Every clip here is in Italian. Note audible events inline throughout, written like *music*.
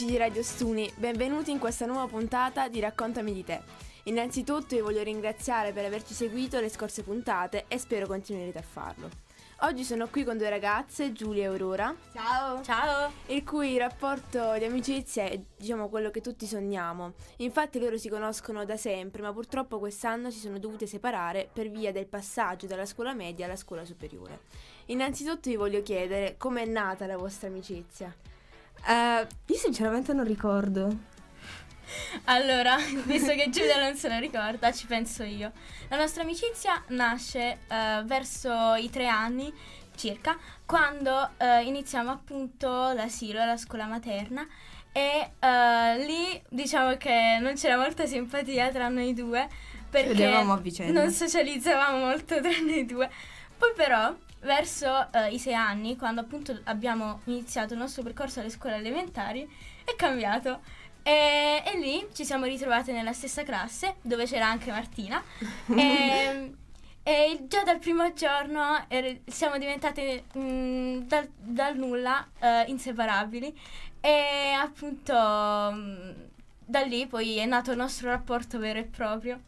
amici di Radio Stuni, benvenuti in questa nuova puntata di Raccontami di te. Innanzitutto vi voglio ringraziare per averci seguito le scorse puntate e spero continuerete a farlo. Oggi sono qui con due ragazze, Giulia e Aurora. Ciao! Ciao! Il cui rapporto di amicizia è diciamo quello che tutti sogniamo. Infatti loro si conoscono da sempre, ma purtroppo quest'anno si sono dovute separare per via del passaggio dalla scuola media alla scuola superiore. Innanzitutto vi voglio chiedere com'è nata la vostra amicizia. Uh, io sinceramente non ricordo. Allora, *laughs* visto che Giulia non se ne ricorda, ci penso io. La nostra amicizia nasce uh, verso i tre anni circa, quando uh, iniziamo appunto l'asilo, la scuola materna e uh, lì diciamo che non c'era molta simpatia tra noi due perché non socializzavamo molto tra noi due. Poi però verso eh, i sei anni, quando appunto abbiamo iniziato il nostro percorso alle scuole elementari, è cambiato. E, e lì ci siamo ritrovate nella stessa classe, dove c'era anche Martina. *laughs* e, ehm, e già dal primo giorno er- siamo diventate mh, mm, dal, dal, nulla eh, inseparabili e appunto mh, mm, da lì poi è nato il nostro rapporto vero e proprio.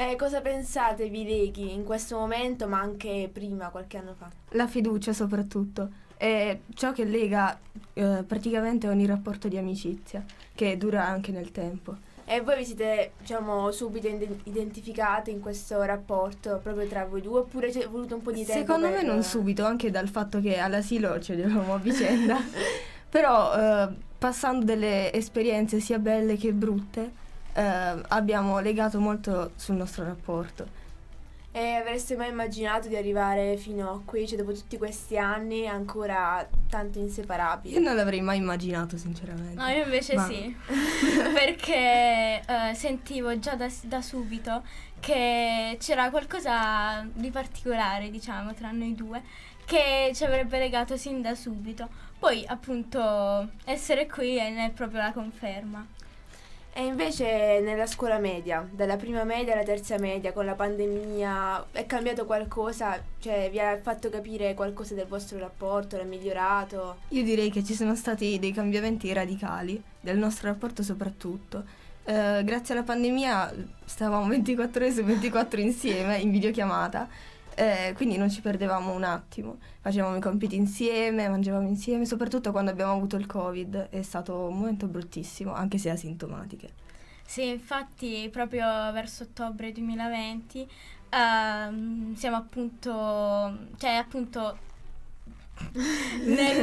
Eh, cosa pensate vi leghi in questo momento, ma anche prima, qualche anno fa? La fiducia soprattutto. È ciò che lega eh, praticamente ogni rapporto di amicizia, che dura anche nel tempo. E voi vi siete, diciamo, subito identificate in questo rapporto proprio tra voi due oppure c'è voluto un po' di tempo? Secondo per... me non subito, anche dal fatto che all'asilo ci l'avevamo a vicenda. *laughs* Però eh, passando delle esperienze sia belle che brutte, eh, abbiamo legato molto sul nostro rapporto. E avreste mai immaginato di arrivare fino a qui, cioè dopo tutti questi anni ancora tanto inseparabili? Io non l'avrei mai immaginato, sinceramente. No, io invece Ma... sì, *laughs* perché eh, sentivo già da, da subito che c'era qualcosa di particolare, diciamo, tra noi due, che ci avrebbe legato sin da subito. Poi, appunto, essere qui è proprio la conferma. E invece nella scuola media, dalla prima media alla terza media, con la pandemia, è cambiato qualcosa? Cioè vi ha fatto capire qualcosa del vostro rapporto? L'ha migliorato? Io direi che ci sono stati dei cambiamenti radicali, del nostro rapporto soprattutto. Eh, grazie alla pandemia stavamo 24 *laughs* ore su 24 insieme in videochiamata eh, quindi non ci perdevamo un attimo, facevamo i compiti insieme, mangiavamo insieme, soprattutto quando abbiamo avuto il Covid è stato un momento bruttissimo, anche se asintomatiche. Sì, infatti proprio verso ottobre 2020 ehm, siamo appunto, cioè appunto *laughs* nel, *laughs*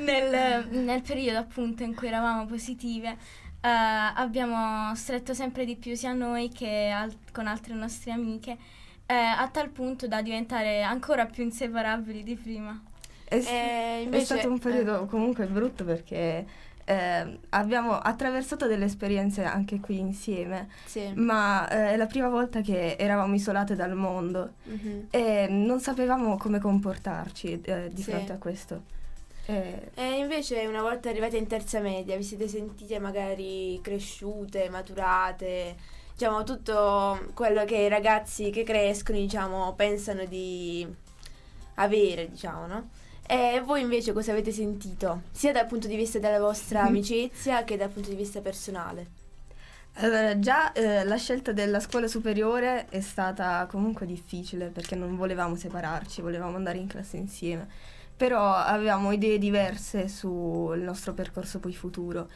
nel, nel, periodo appunto in cui eravamo positive eh, abbiamo stretto sempre di più sia noi che al con altre nostre amiche eh, a tal punto da diventare ancora più inseparabili di prima. È, eh, invece, è stato un periodo eh. comunque brutto perché eh, abbiamo attraversato delle esperienze anche qui insieme, sì. ma eh, è la prima volta che eravamo isolate dal mondo mm-hmm. e non sapevamo come comportarci eh, di sì. fronte a questo. E invece una volta arrivate in terza media vi siete sentite magari cresciute, maturate? diciamo, tutto quello che i ragazzi che crescono diciamo, pensano di avere, diciamo, no? E voi invece cosa avete sentito, sia dal punto di vista della vostra *laughs* amicizia che dal punto di vista personale? Allora, già eh, la scelta della scuola superiore è stata comunque difficile perché non volevamo separarci, volevamo andare in classe insieme, però avevamo idee diverse sul nostro percorso poi futuro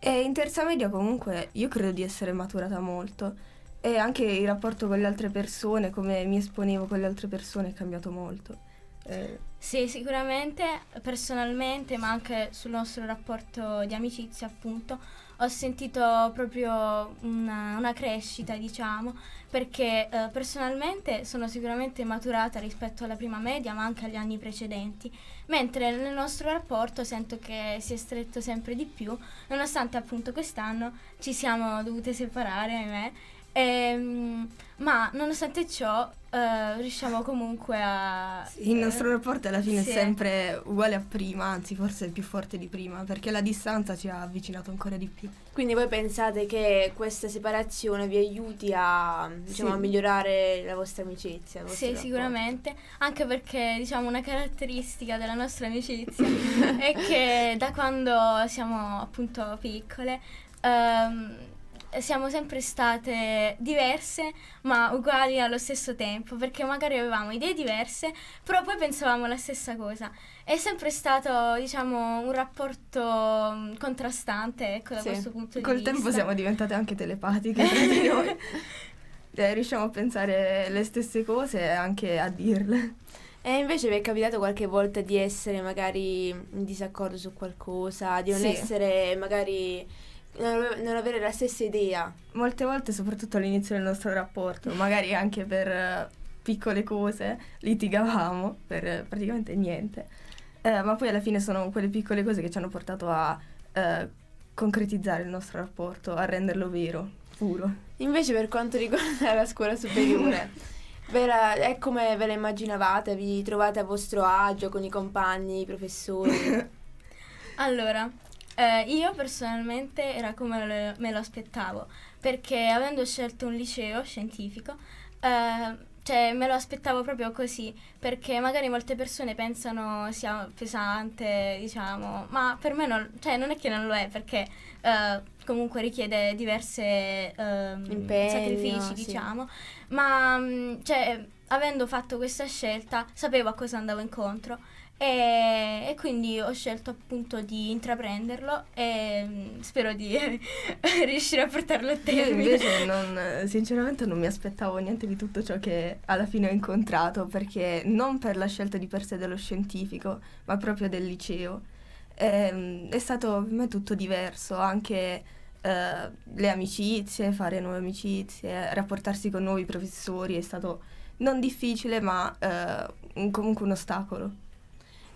e in terza media comunque io credo di essere maturata molto e anche il rapporto con le altre persone, come mi esponevo con le altre persone è cambiato molto. Eh. Sì, sicuramente, personalmente, ma anche sul nostro rapporto di amicizia, appunto, ho sentito proprio una, una crescita, diciamo, perché eh, personalmente sono sicuramente maturata rispetto alla prima media, ma anche agli anni precedenti, mentre nel nostro rapporto sento che si è stretto sempre di più, nonostante appunto quest'anno ci siamo dovute separare, ahimè, e, ehm, ma nonostante ciò eh, riusciamo comunque a... Sì, il eh, nostro rapporto alla fine sì. è sempre uguale a prima, anzi forse più forte di prima, perché la distanza ci ha avvicinato ancora di più. Quindi voi pensate che questa separazione vi aiuti a, diciamo, sì. a migliorare la vostra amicizia? sì, rapporto. sicuramente, anche perché diciamo, una caratteristica della nostra amicizia *laughs* è che da quando siamo appunto piccole... Um, siamo sempre state diverse ma uguali allo stesso tempo perché magari avevamo idee diverse però poi pensavamo la stessa cosa è sempre stato diciamo un rapporto mm, contrastante ecco da sì. questo punto col di vista col tempo siamo diventate anche telepatiche *laughs* tra noi eh, riusciamo a pensare le stesse cose e anche a dirle e invece vi è capitato qualche volta di essere magari in disaccordo su qualcosa, di non sì. essere magari non avere la stessa idea. Molte volte, soprattutto all'inizio del nostro rapporto, magari anche per eh, piccole cose, litigavamo per eh, praticamente niente. Eh, ma poi alla fine sono quelle piccole cose che ci hanno portato a eh, concretizzare il nostro rapporto, a renderlo vero, puro. Invece per quanto riguarda la scuola superiore, *laughs* la, è come ve la immaginavate? Vi trovate a vostro agio con i compagni, i professori? *laughs* allora, eh, io personalmente era come me lo aspettavo, perché avendo scelto un liceo scientifico, eh, cioè me lo aspettavo proprio così, perché magari molte persone pensano sia pesante, diciamo, ma per me non, cioè non è che non lo è, perché eh, comunque richiede diversi ehm, sacrifici, sì. diciamo, ma mm, cioè, avendo fatto questa scelta sapevo a cosa andavo incontro e, e, quindi ho scelto appunto di intraprenderlo e mm, spero di *laughs* riuscire a portarlo a termine. Io invece non, sinceramente non mi aspettavo niente di tutto ciò che alla fine ho incontrato, perché non per la scelta di per sé dello scientifico, ma proprio del liceo. E, ehm, è stato per me tutto diverso, anche eh, le amicizie, fare nuove amicizie, rapportarsi con nuovi professori è stato non difficile, ma eh, comunque un ostacolo.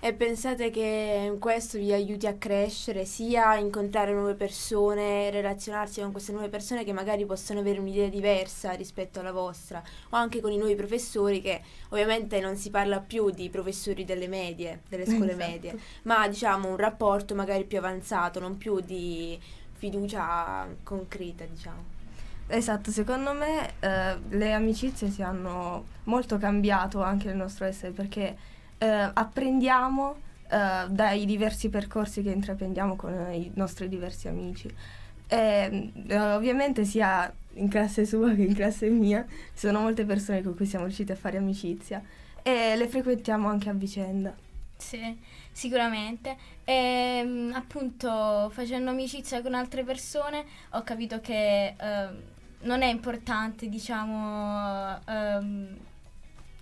E pensate che questo vi aiuti a crescere, sia a incontrare nuove persone, relazionarsi con queste nuove persone che magari possono avere un'idea diversa rispetto alla vostra, o anche con i nuovi professori che ovviamente non si parla più di professori delle medie, delle scuole esatto. medie, ma diciamo un rapporto magari più avanzato, non più di fiducia concreta, diciamo. Esatto, secondo me eh, le amicizie si hanno molto cambiato anche nel nostro essere perché eh, apprendiamo eh, dai diversi percorsi che intraprendiamo con i nostri diversi amici. E, eh, ovviamente sia in classe sua che in classe mia ci sono molte persone con cui siamo riusciti a fare amicizia e le frequentiamo anche a vicenda. Sì, sicuramente. E, mm, appunto, facendo amicizia con altre persone, ho capito che eh, non è importante, diciamo, eh,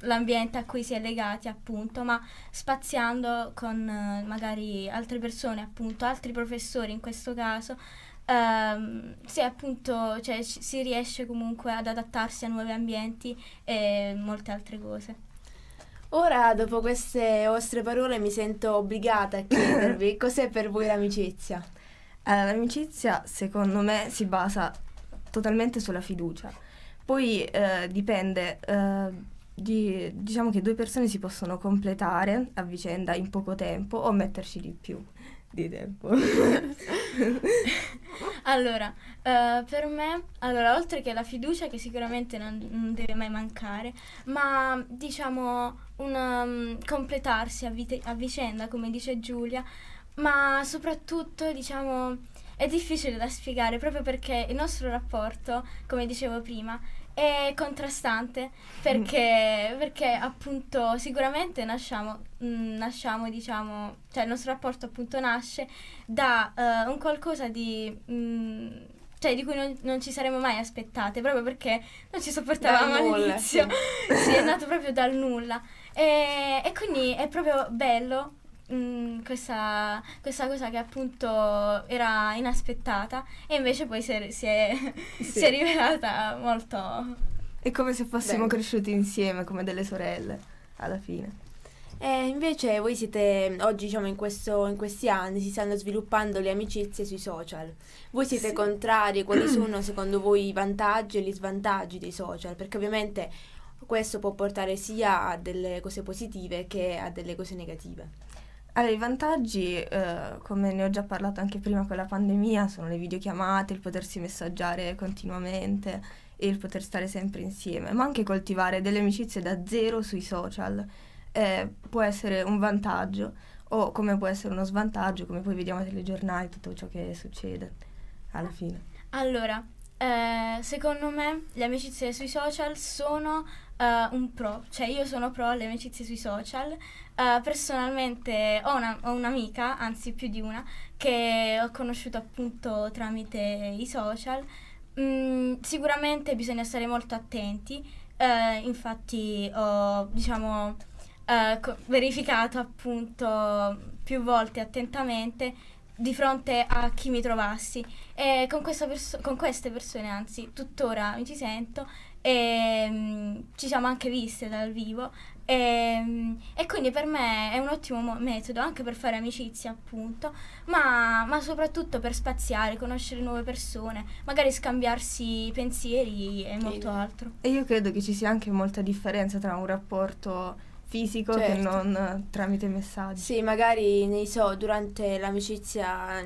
l'ambiente a cui si è legati appunto, ma spaziando con eh, magari altre persone appunto, altri professori in questo caso, ehm, si, appunto, cioè, si riesce comunque ad adattarsi a nuovi ambienti e molte altre cose. Ora, dopo queste vostre parole, mi sento obbligata a chiedervi *coughs* cos'è per voi l'amicizia. Allora, l'amicizia, secondo me, si basa totalmente sulla fiducia. Poi eh, dipende eh, di, diciamo che due persone si possono completare a vicenda in poco tempo o metterci di più di tempo. *laughs* allora, uh, per me, allora, oltre che la fiducia che sicuramente non, non deve mai mancare, ma diciamo un um, completarsi a, vite, a vicenda, come dice Giulia, ma soprattutto diciamo è difficile da spiegare proprio perché il nostro rapporto, come dicevo prima, è contrastante mm. perché, perché appunto sicuramente nasciamo, mh, mm, nasciamo diciamo, cioè il nostro rapporto appunto nasce da uh, un qualcosa di... Mh, mm, cioè di cui non, non, ci saremmo mai aspettate, proprio perché non ci sopportavamo all'inizio. Nulla, *laughs* sì, è nato proprio dal nulla. E, e, quindi è proprio bello mh, mm, questa, questa, cosa che appunto era inaspettata e invece poi si è, si è, sì. *laughs* si è rivelata molto... È come se fossimo Bene. cresciuti insieme, come delle sorelle, alla fine. E invece voi siete, oggi diciamo in, questo, in, questi anni si stanno sviluppando le amicizie sui social. Voi siete sì. contrari, quali *clears throat* sono secondo voi i vantaggi e gli svantaggi dei social? Perché ovviamente questo può portare sia a delle cose positive che a delle cose negative. Allora, i vantaggi, eh, come ne ho già parlato anche prima con la pandemia, sono le videochiamate, il potersi messaggiare continuamente e il poter stare sempre insieme, ma anche coltivare delle amicizie da zero sui social eh, può essere un vantaggio o come può essere uno svantaggio, come poi vediamo ai telegiornali, tutto ciò che succede alla fine. Allora, eh, secondo me le amicizie sui social sono uh, un pro, cioè io sono pro alle amicizie sui social. Uh, personalmente ho, una, ho, un'amica, anzi più di una, che ho conosciuto appunto tramite i social. Mm, sicuramente bisogna stare molto attenti, uh, infatti ho diciamo, co- verificato appunto più volte attentamente di fronte a chi mi trovassi e con, perso- con queste persone anzi tuttora mi ci sento e um, ci siamo anche viste dal vivo e, um, e quindi per me è un ottimo mo- metodo anche per fare amicizia appunto ma, ma, soprattutto per spaziare, conoscere nuove persone magari scambiarsi pensieri e molto altro e io credo che ci sia anche molta differenza tra un rapporto fisico certo. che non tramite messaggi. Sì, magari nei so, durante l'amicizia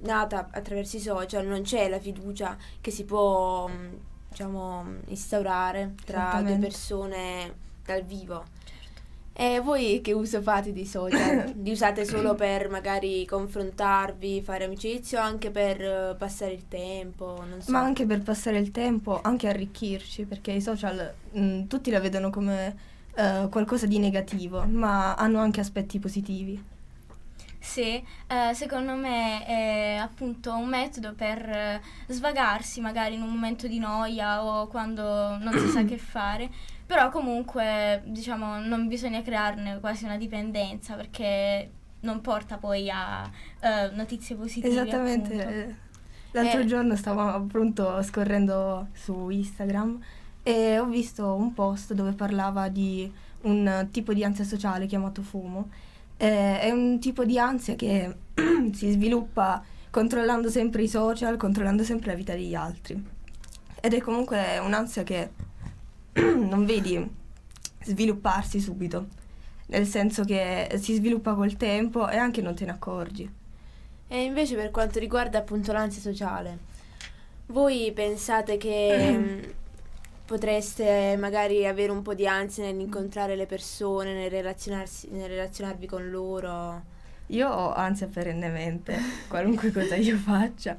nata attraverso i social non c'è la fiducia che si può mm, diciamo, instaurare tra due persone dal vivo. Certo. E voi che uso fate di social? *coughs* Li usate solo per magari confrontarvi, fare amicizia o anche per eh, passare il tempo? So. Ma anche per passare il tempo, anche arricchirci, perché i social mh, mm, tutti la vedono come eh, qualcosa di negativo, ma hanno anche aspetti positivi. Sì, eh, secondo me è appunto un metodo per svagarsi magari in un momento di noia o quando non si sa *clears throat* che fare, però comunque diciamo non bisogna crearne quasi una dipendenza perché non porta poi a eh, notizie positive. Esattamente, eh, l'altro eh. giorno stavo appunto scorrendo su Instagram e ho visto un post dove parlava di un tipo di ansia sociale chiamato FOMO. Eh, è un tipo di ansia che *clears throat* si sviluppa controllando sempre i social, controllando sempre la vita degli altri. Ed è comunque un'ansia che *clears throat* non vedi svilupparsi subito, nel senso che si sviluppa col tempo e anche non te ne accorgi. E invece per quanto riguarda appunto l'ansia sociale, voi pensate che... *clears throat* Ehm, potreste magari avere un po' di ansia nell'incontrare le persone, nel, nel relazionarvi con loro? Io ho ansia perennemente, *laughs* qualunque cosa io faccia,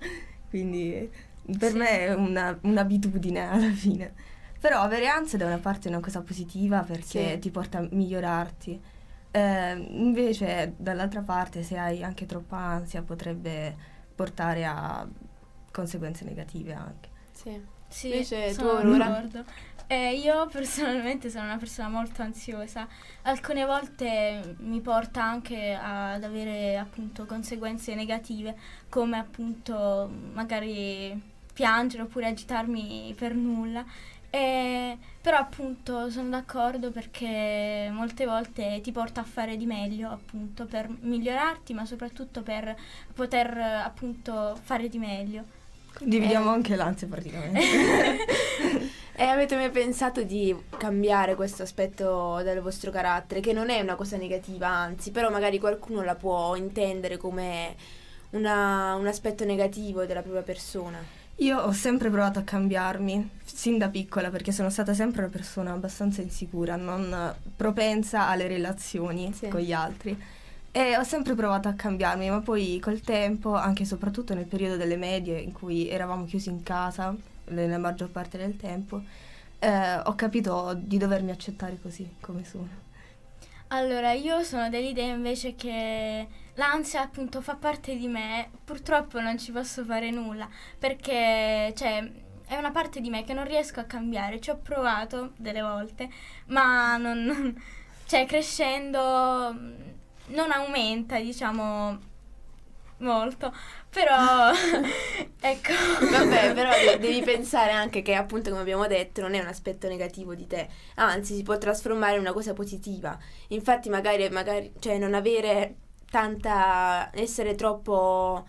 quindi per sì. me è una, un'abitudine alla fine. Però avere ansia da una parte è una cosa positiva perché sì. ti porta a migliorarti. Eh, invece dall'altra parte se hai anche troppa ansia potrebbe portare a conseguenze negative anche. Sì. Sì, Invece tu, Aurora? Eh, io personalmente sono una persona molto ansiosa. Alcune volte mi porta anche ad avere appunto conseguenze negative, come appunto magari piangere oppure agitarmi per nulla. Eh, però appunto sono d'accordo perché molte volte ti porta a fare di meglio appunto per migliorarti ma soprattutto per poter appunto fare di meglio. Dividiamo eh. anche l'ansia praticamente. *laughs* e eh, avete mai pensato di cambiare questo aspetto del vostro carattere, che non è una cosa negativa, anzi, però magari qualcuno la può intendere come una, un aspetto negativo della propria persona? Io ho sempre provato a cambiarmi, sin da piccola, perché sono stata sempre una persona abbastanza insicura, non propensa alle relazioni sì. con gli altri. E ho sempre provato a cambiarmi, ma poi col tempo, anche e soprattutto nel periodo delle medie in cui eravamo chiusi in casa, la maggior parte del tempo, eh, ho capito di dovermi accettare così come sono. Allora, io sono dell'idea invece che l'ansia appunto fa parte di me, purtroppo non ci posso fare nulla, perché cioè, è una parte di me che non riesco a cambiare, ci ho provato delle volte, ma non, cioè, crescendo non aumenta, diciamo, molto, però *laughs* *laughs* ecco. Vabbè, però *laughs* devi pensare anche che appunto come abbiamo detto non è un aspetto negativo di te, anzi si può trasformare in una cosa positiva. Infatti magari, magari cioè non avere tanta essere troppo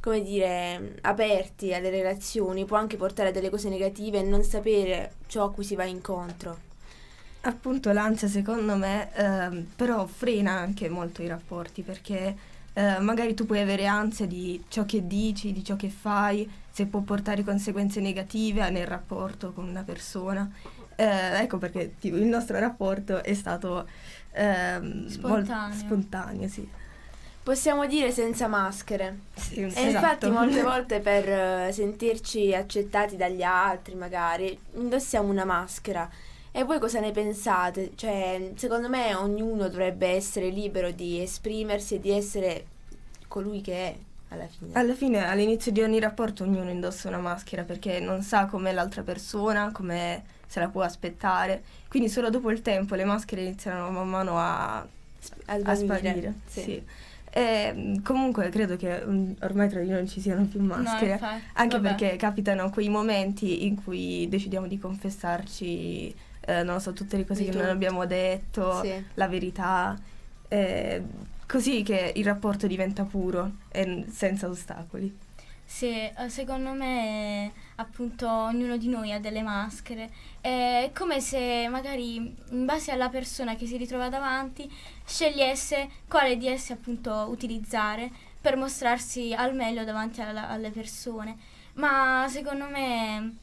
come dire, aperti alle relazioni può anche portare a delle cose negative e non sapere ciò a cui si va incontro. Appunto l'ansia secondo me eh, però frena anche molto i rapporti perché eh, magari tu puoi avere ansia di ciò che dici, di ciò che fai, se può portare conseguenze negative nel rapporto con una persona. Eh, ecco perché tipo, il nostro rapporto è stato ehm, spontaneo. spontaneo sì. Possiamo dire senza maschere. Sì, esatto. e infatti molte *laughs* volte per eh, sentirci accettati dagli altri magari indossiamo una maschera e voi cosa ne pensate? Cioè, secondo me ognuno dovrebbe essere libero di esprimersi e di essere colui che è alla fine. Alla fine, all'inizio di ogni rapporto ognuno indossa una maschera perché non sa com'è l'altra persona, come se la può aspettare. Quindi solo dopo il tempo le maschere iniziano man mano a, a, a sparire. Sì. sì. E, mm, comunque credo che mm, ormai tra di noi non ci siano più maschere, no, anche Vabbè. perché capitano quei momenti in cui decidiamo di confessarci eh, non so, tutte le cose di che tutto. non abbiamo detto, sì. la verità. Eh, così che il rapporto diventa puro e senza ostacoli. Sì, eh, secondo me appunto ognuno di noi ha delle maschere. È come se magari in base alla persona che si ritrova davanti scegliesse quale di esse appunto utilizzare per mostrarsi al meglio davanti alla, alle persone. Ma secondo me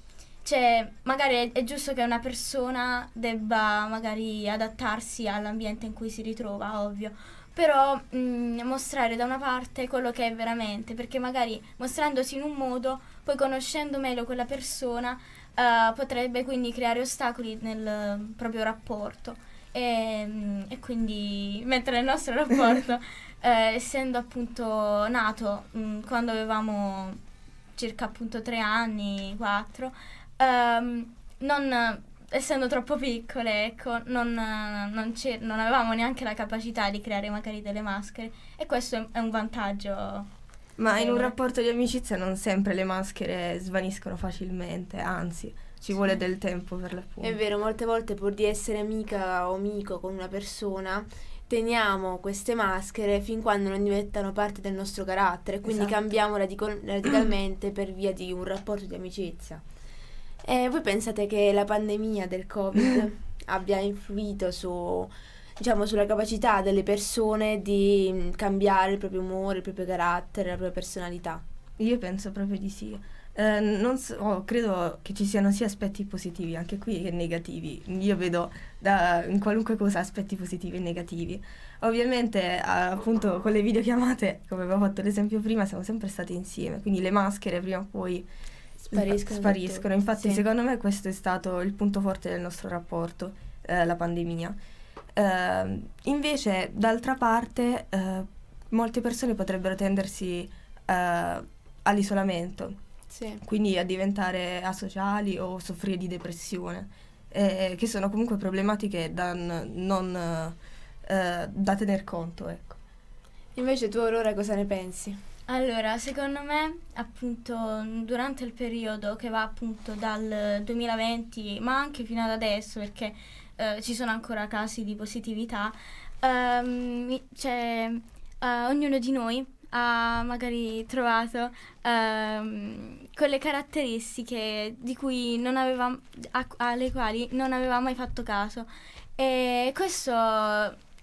cioè, magari è, è, giusto che una persona debba magari adattarsi all'ambiente in cui si ritrova, ovvio. Però mh, mm, mostrare da una parte quello che è veramente, perché magari mostrandosi in un modo, poi conoscendo meglio quella persona, uh, potrebbe quindi creare ostacoli nel mm, proprio rapporto. E, mh, mm, e, quindi, mentre nel nostro rapporto, uh, *laughs* essendo appunto nato mh, quando avevamo circa appunto tre anni, quattro, um, non, essendo troppo piccole, ecco, non, non, non, avevamo neanche la capacità di creare magari delle maschere e questo è, è un vantaggio. Ma in un rapporto di amicizia non sempre le maschere svaniscono facilmente, anzi ci vuole del tempo per l'appunto. È vero, molte volte pur di essere amica o amico con una persona, teniamo queste maschere fin quando non diventano parte del nostro carattere, quindi esatto. cambiamo radical- radicalmente per via di un rapporto di amicizia. E voi pensate che la pandemia del Covid *laughs* abbia influito su, diciamo, sulla capacità delle persone di mm, cambiare il proprio umore, il proprio carattere, la propria personalità? Io penso proprio di sì. Eh, non so, oh, credo che ci siano sia aspetti positivi anche qui che negativi. Io vedo da, in qualunque cosa aspetti positivi e negativi. Ovviamente, eh, appunto, con le videochiamate, come avevo fatto l'esempio prima, siamo sempre stati insieme, quindi le maschere prima o poi spariscono. spariscono. Infatti sì. secondo me questo è stato il punto forte del nostro rapporto, eh, la pandemia. Eh, invece d'altra parte eh, molte persone potrebbero tendersi eh, all'isolamento. Sì. quindi a diventare asociali o soffrire di depressione, eh, che sono comunque problematiche da, n- non, eh, da tener conto. Ecco. Invece tu Aurora cosa ne pensi? Allora, secondo me, appunto, durante il periodo che va appunto dal 2020, ma anche fino ad adesso, perché eh, ci sono ancora casi di positività, ehm, cioè, eh, ognuno di noi ha magari trovato ehm, quelle caratteristiche di cui non aveva, a, alle quali non aveva mai fatto caso. E questo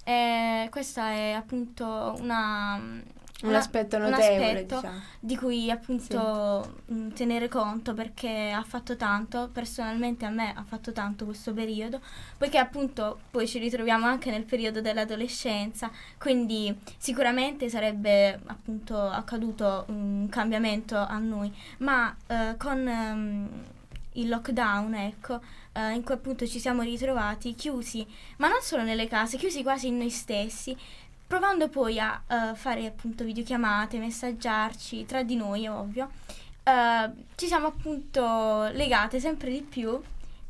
è, questa è appunto una un aspetto notevole, un aspetto diciamo. di cui appunto sì. tenere conto perché ha fatto tanto, personalmente a me ha fatto tanto questo periodo, poiché appunto poi ci ritroviamo anche nel periodo dell'adolescenza, quindi sicuramente sarebbe appunto accaduto un cambiamento a noi, ma eh, con ehm, il lockdown, ecco, eh, in cui appunto ci siamo ritrovati chiusi, ma non solo nelle case, chiusi quasi in noi stessi Provando poi a uh, fare appunto videochiamate, messaggiarci tra di noi, ovvio, uh, ci siamo appunto legate sempre di più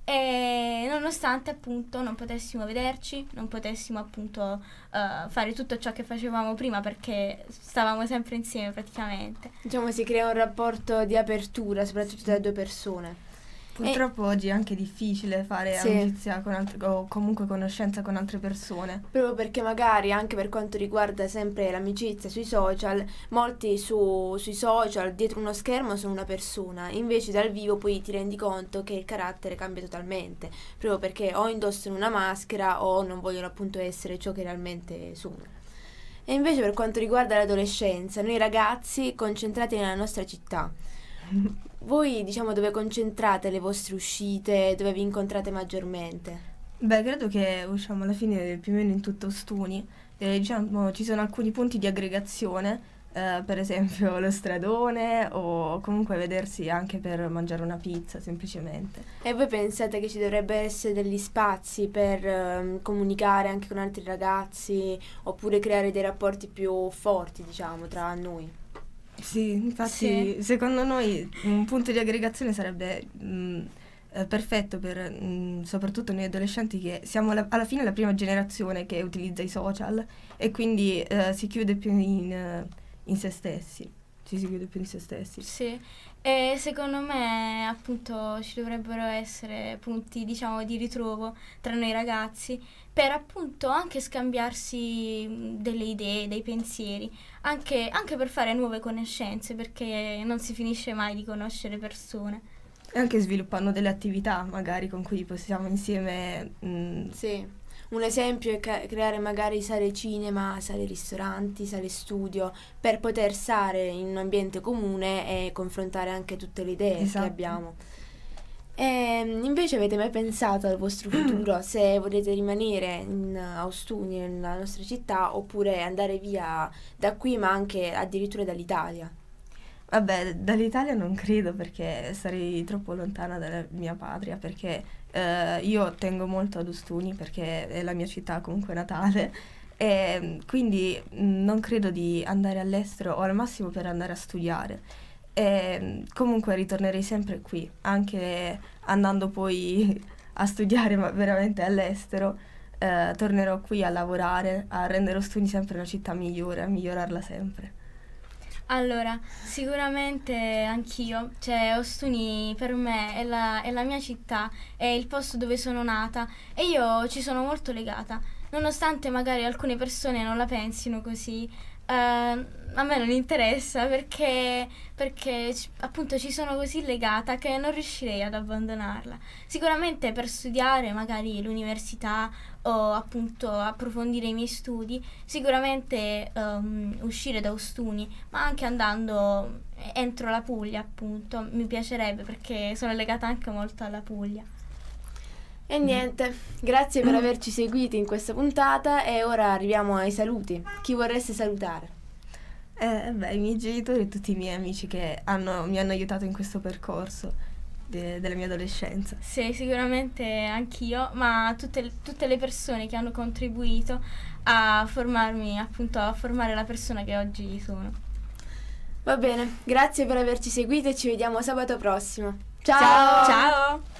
e nonostante appunto non potessimo vederci, non potessimo appunto uh, fare tutto ciò che facevamo prima perché stavamo sempre insieme praticamente. Diciamo si crea un rapporto di apertura soprattutto tra due persone. Purtroppo e... oggi è anche difficile fare sì. amicizia altre, o comunque conoscenza con altre persone. Proprio perché magari anche per quanto riguarda sempre l'amicizia sui social, molti su, sui social dietro uno schermo sono una persona, invece dal vivo poi ti rendi conto che il carattere cambia totalmente, proprio perché o indossano una maschera o non vogliono appunto essere ciò che realmente sono. E invece per quanto riguarda l'adolescenza, noi ragazzi concentrati nella nostra città voi diciamo dove concentrate le vostre uscite, dove vi incontrate maggiormente? Beh, credo che usciamo alla fine più o meno in tutto Ostuni. Eh, diciamo, ci sono alcuni punti di aggregazione, eh, per esempio lo stradone o comunque vedersi anche per mangiare una pizza semplicemente. E voi pensate che ci dovrebbero essere degli spazi per eh, comunicare anche con altri ragazzi oppure creare dei rapporti più forti, diciamo, tra noi? Sì, infatti sì. secondo noi un punto di aggregazione sarebbe mh, mm, eh, perfetto per mh, mm, soprattutto noi adolescenti che siamo la, alla fine la prima generazione che utilizza i social e quindi uh, si chiude più in, in se stessi ci si chiude più in se stessi. Sì, e secondo me appunto ci dovrebbero essere punti diciamo di ritrovo tra noi ragazzi per appunto anche scambiarsi delle idee, dei pensieri, anche, anche per fare nuove conoscenze perché non si finisce mai di conoscere persone. E anche sviluppando delle attività magari con cui possiamo insieme mh, sì un esempio è creare magari sale cinema, sale ristoranti, sale studio, per poter stare in un ambiente comune e confrontare anche tutte le idee esatto. che abbiamo. E, ehm, invece avete mai pensato al vostro futuro *clears throat* se volete rimanere in Austuni, nella nostra città, oppure andare via da qui ma anche addirittura dall'Italia? Vabbè, dall'Italia non credo perché sarei troppo lontana dalla mia patria, perché eh, io tengo molto ad Ostuni perché è la mia città comunque natale. E ehm, quindi mm, non credo di andare all'estero o al massimo per andare a studiare. E ehm, comunque ritornerei sempre qui, anche andando poi a studiare ma veramente all'estero, eh, tornerò qui a lavorare, a rendere Ostuni sempre una città migliore, a migliorarla sempre. Allora, sicuramente anch'io, cioè Ostuni per me è la, è la, mia città, è il posto dove sono nata e io ci sono molto legata, nonostante magari alcune persone non la pensino così. Eh, a me non interessa perché, perché appunto ci sono così legata che non riuscirei ad abbandonarla. Sicuramente per studiare magari l'università o appunto approfondire i miei studi, sicuramente um, uscire da Ostuni, ma anche andando eh, entro la Puglia appunto, mi piacerebbe perché sono legata anche molto alla Puglia. E niente, grazie per mm. averci seguiti in questa puntata e ora arriviamo ai saluti. Chi vorreste salutare? Eh, beh, i miei genitori e tutti i miei amici che hanno, mi hanno aiutato in questo percorso de- della mia adolescenza. Sì, sicuramente anch'io, ma tutte, tutte, le persone che hanno contribuito a formarmi, appunto, a formare la persona che oggi sono. Va bene, grazie per averci seguito e ci vediamo sabato prossimo. Ciao! Ciao! Ciao.